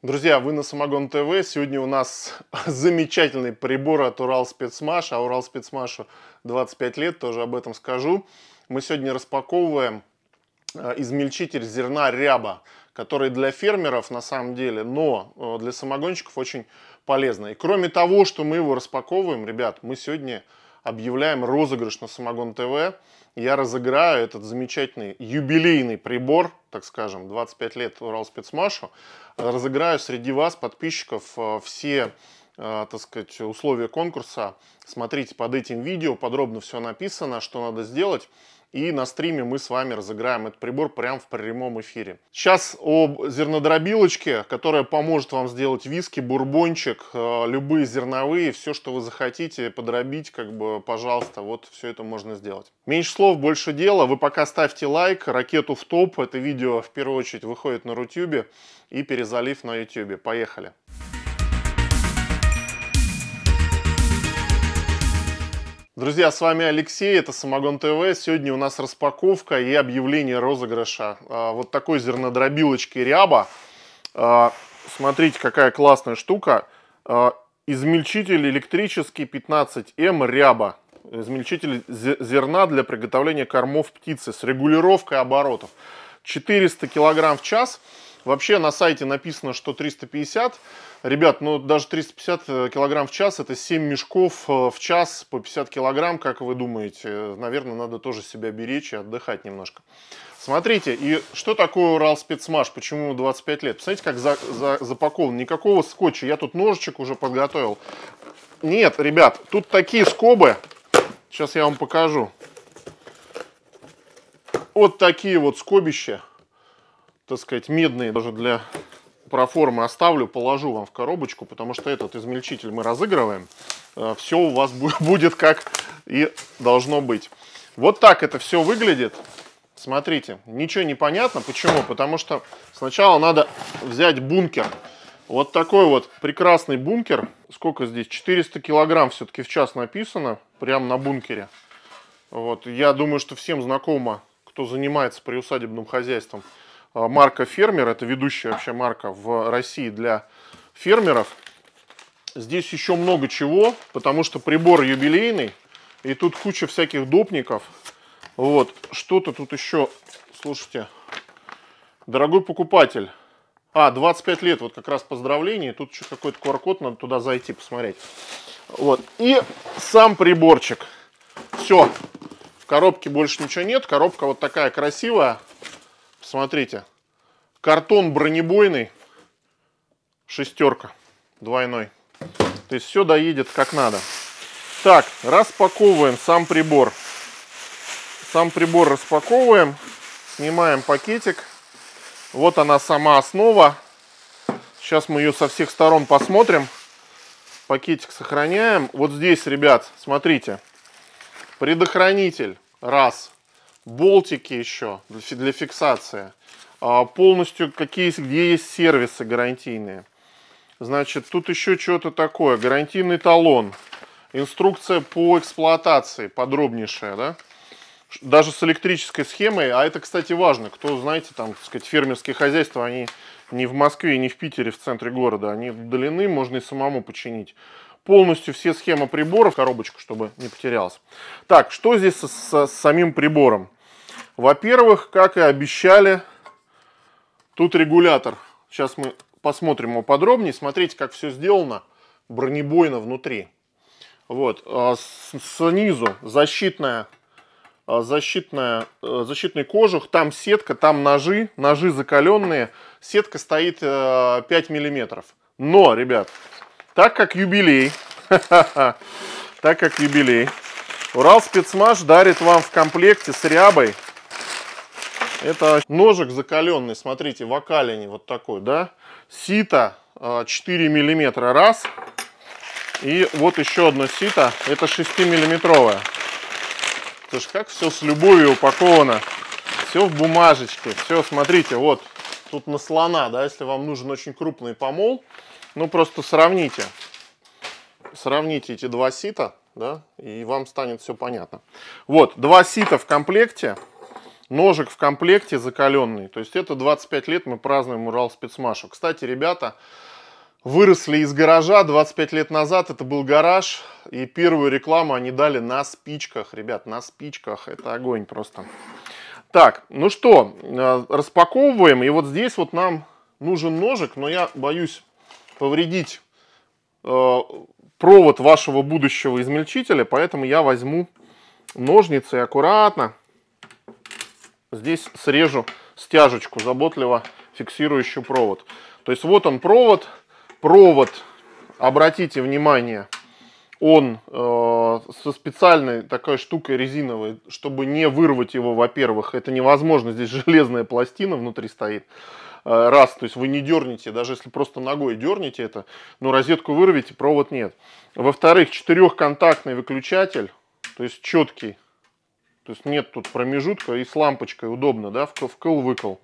Друзья, вы на Самогон ТВ. Сегодня у нас замечательный прибор от Урал Спецмаш, а Урал Спецмашу 25 лет, тоже об этом скажу. Мы сегодня распаковываем э, измельчитель зерна ряба, который для фермеров на самом деле, но э, для самогонщиков очень полезный. И кроме того, что мы его распаковываем, ребят, мы сегодня объявляем розыгрыш на Самогон ТВ. Я разыграю этот замечательный юбилейный прибор, так скажем, 25 лет Урал спецмашу. Разыграю среди вас, подписчиков, э, все э, так сказать, условия конкурса. Смотрите под этим видео, подробно все написано, что надо сделать и на стриме мы с вами разыграем этот прибор прямо в прямом эфире. Сейчас о зернодробилочке, которая поможет вам сделать виски, бурбончик, э, любые зерновые, все, что вы захотите подробить, как бы, пожалуйста, вот все это можно сделать. Меньше слов, больше дела. Вы пока ставьте лайк, ракету в топ. Это видео в первую очередь выходит на Рутюбе и перезалив на Ютюбе. Поехали! Друзья, с вами Алексей, это Самогон ТВ. Сегодня у нас распаковка и объявление розыгрыша. А, вот такой зернодробилочки ряба. А, смотрите, какая классная штука. А, измельчитель электрический 15М эм ряба. Измельчитель зерна для приготовления кормов птицы с регулировкой оборотов. 400 килограмм в час. Вообще на сайте написано, что 350. Ребят, ну даже 350 э, килограмм в час, это 7 мешков э, в час по 50 килограмм, как вы думаете. Наверное, надо тоже себя беречь и отдыхать немножко. Смотрите, и что такое Урал спецмаш? Почему 25 лет? Смотрите, как за, за, запакован. Никакого скотча. Я тут ножичек уже подготовил. Нет, ребят, тут такие скобы. Сейчас я вам покажу. Вот такие вот скобища так сказать, медные даже для проформы оставлю, положу вам в коробочку, потому что этот измельчитель мы разыгрываем. Э, все у вас будет как и должно быть. Вот так это все выглядит. Смотрите, ничего не понятно. Почему? Потому что сначала надо взять бункер. Вот такой вот прекрасный бункер. Сколько здесь? 400 килограмм все-таки в час написано. Прямо на бункере. Вот. Я думаю, что всем знакомо, кто занимается приусадебным хозяйством. Э, марка «Фермер». Это ведущая вообще марка в России для фермеров. Здесь еще много чего, потому что прибор юбилейный. И тут куча всяких допников. Вот, что-то тут еще, слушайте, дорогой покупатель. А, 25 лет, вот как раз поздравление. Тут еще какой-то QR-код, надо туда зайти, посмотреть. Вот, и сам приборчик. Все, в коробке больше ничего нет. Коробка вот такая красивая. Смотрите, картон бронебойный, шестерка, двойной. То есть все доедет как надо. Так, распаковываем сам прибор. Сам прибор распаковываем, снимаем пакетик. Вот она сама основа. Сейчас мы ее со всех сторон посмотрим. Пакетик сохраняем. Вот здесь, ребят, смотрите. Предохранитель. Раз болтики еще для фиксации, а полностью какие, где есть сервисы гарантийные. Значит, тут еще что-то такое, гарантийный талон, инструкция по эксплуатации подробнейшая, да? Даже с электрической схемой, а это, кстати, важно. Кто, знаете, там, так сказать, фермерские хозяйства, они не в Москве, не в Питере, в центре города, они удалены, можно и самому починить полностью все схемы приборов, коробочку, чтобы не потерялась. Так, что здесь с, с, с самим прибором? Во-первых, как и обещали, тут регулятор. Сейчас мы посмотрим его подробнее. Смотрите, как все сделано бронебойно внутри. Вот, а, снизу защитная, а, защитная, э, защитный кожух, там сетка, там ножи, ножи закаленные. Сетка стоит 5 э, миллиметров. Но, ребят, так как юбилей, так как юбилей, Урал спецмаш дарит вам в комплекте с рябой это ножик закаленный, смотрите, в окалине вот такой, да. Сито 4 а, миллиметра раз. И вот еще одно сито, это 6-миллиметровое. Слушай, как все с любовью упаковано. Все в бумажечке, все, смотрите, вот тут на слона, да, если вам нужен очень крупный помол, ну просто сравните. Сравните эти два сита, да, и вам станет все понятно. Вот, два сита в комплекте. Ножик в комплекте закаленный. То есть это 25 лет мы празднуем Урал спецмашу. Кстати, ребята, выросли из гаража 25 лет назад. Это был гараж. И первую рекламу они дали на спичках. Ребят, на спичках. Это огонь просто. Так, ну что, э, распаковываем. И вот здесь вот нам нужен ножик, но я боюсь повредить э, провод вашего будущего измельчителя, поэтому я возьму ножницы аккуратно здесь срежу стяжечку, заботливо фиксирующую провод. То есть вот он провод. Провод, обратите внимание, он э, со специальной такой штукой резиновой, чтобы не вырвать его, во-первых, это невозможно, здесь железная пластина внутри стоит, э, раз, то есть вы не дернете, даже если просто ногой дернете это, но розетку вырвете, провод нет. Во-вторых, четырехконтактный выключатель, то есть четкий, то есть нет тут промежутка и с лампочкой удобно, да, вкл-выкл.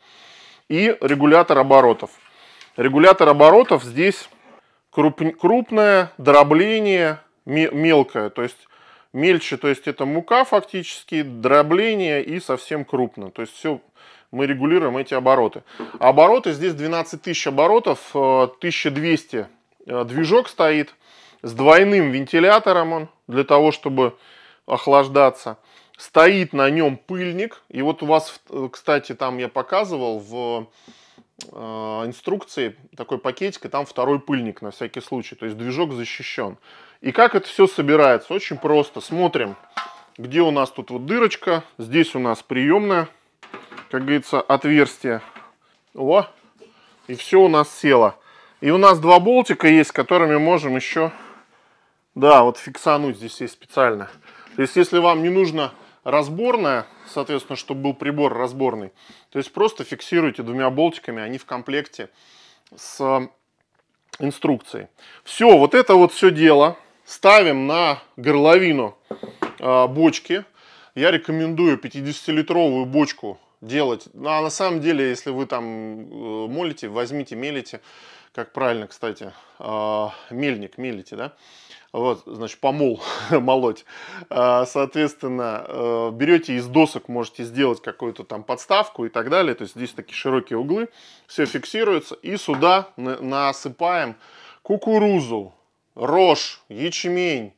И регулятор оборотов. Регулятор оборотов здесь круп, крупное дробление мелкое, то есть мельче, то есть это мука фактически, дробление и совсем крупно. То есть все мы регулируем эти обороты. Обороты здесь 12 тысяч оборотов, 1200 э, э, движок стоит с двойным вентилятором он для того, чтобы охлаждаться стоит на нем пыльник. И вот у вас, э, кстати, там я показывал в э, инструкции такой пакетик, и там второй пыльник на всякий случай. То есть движок защищен. И как это все собирается? Очень просто. Смотрим, где у нас тут вот дырочка. Здесь у нас приемное как говорится, отверстие. О, и все у нас село. И у нас два болтика есть, которыми можем еще, да, вот фиксануть здесь есть специально. То есть, если вам не нужно разборная, соответственно, чтобы был прибор разборный. То есть просто фиксируйте двумя болтиками, они в комплекте с инструкцией. Все, вот это вот все дело ставим на горловину а, бочки. Я рекомендую 50-литровую бочку делать. Ну, а на самом деле, если вы там э, молите, возьмите, мелите, как правильно, кстати, а, мельник мелите, да, вот, значит, помол молоть. А, соответственно, э, берете из досок, можете сделать какую-то там подставку и так далее. То есть здесь такие широкие углы, все фиксируется. И сюда насыпаем кукурузу, рожь, ячмень,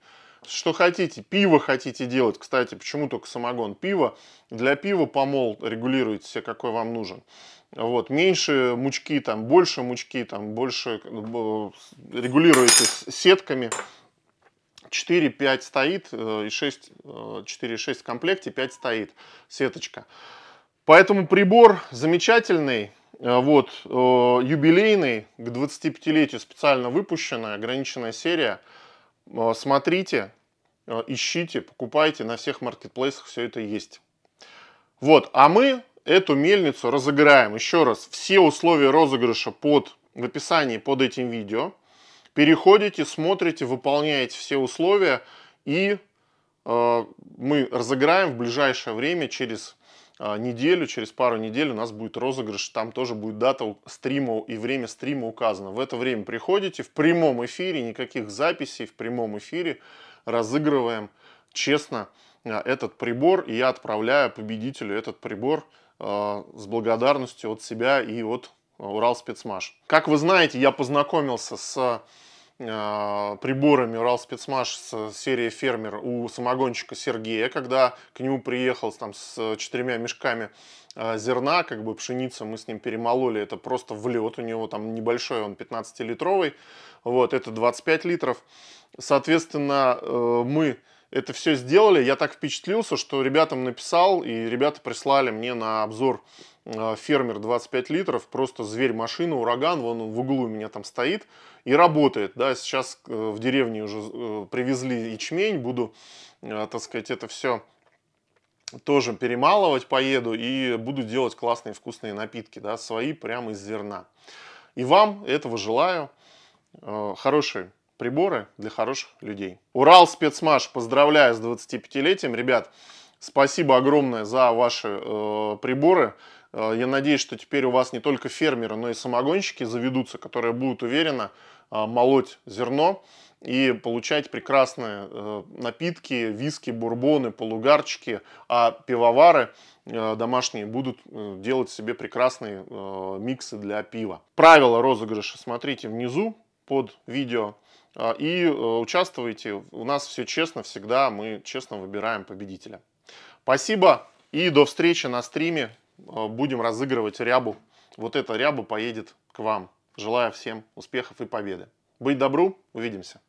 что хотите, пиво хотите делать, кстати, почему только самогон, пиво, для пива помол регулируете все, какой вам нужен. Вот, меньше мучки, там, больше мучки, там, больше э, регулируете сетками 4-5 стоит, э, и 6, 4-6 э, в комплекте, 5 стоит сеточка. Поэтому прибор замечательный, э, вот, юбилейный, к 25-летию специально выпущенная, ограниченная серия. Смотрите, ищите, покупайте, на всех маркетплейсах все это есть. Вот, а мы эту мельницу разыграем. Еще раз, все условия розыгрыша под, в описании под этим видео переходите, смотрите, выполняете все условия, и э, мы разыграем в ближайшее время, через э, неделю, через пару недель у нас будет розыгрыш, там тоже будет дата стрима и время стрима указано. В это время приходите, в прямом эфире, никаких записей, в прямом эфире разыгрываем честно э, этот прибор, и я отправляю победителю этот прибор э, с благодарностью от себя и от э, Урал спецмаш. Как вы знаете, я познакомился с а, приборами Урал-спецмаш с серии «Фермер» у самогонщика Сергея, когда к нему приехал там, с четырьмя мешками а, зерна, как бы пшеница, мы с ним перемололи, это просто в лед, у него там небольшой, он 15-литровый, вот, это 25 литров. Соответственно, э, мы это все сделали, я так впечатлился, что ребятам написал, и ребята прислали мне на обзор а, фермер 25 литров, просто зверь машина, ураган, вон он в углу у меня там стоит и работает. Да, сейчас э, в деревне уже э, привезли ячмень, буду, э, так сказать, это все тоже перемалывать поеду и буду делать классные вкусные напитки, да, свои прямо из зерна. И вам этого желаю. Хорошие приборы для хороших людей. Урал спецмаш, поздравляю с 25-летием. Ребят, спасибо огромное за ваши э, приборы. Э, я надеюсь, что теперь у вас не только фермеры, но и самогонщики заведутся, которые будут уверенно э, молоть зерно и получать прекрасные э, напитки, виски, бурбоны, полугарчики, а пивовары домашние будут делать себе прекрасные миксы для пива. Правила розыгрыша смотрите внизу под видео и участвуйте. У нас все честно всегда, мы честно выбираем победителя. Спасибо и до встречи на стриме. Э, будем разыгрывать рябу. Вот эта ряба поедет к вам. Желаю всем успехов и победы. Быть добру, увидимся.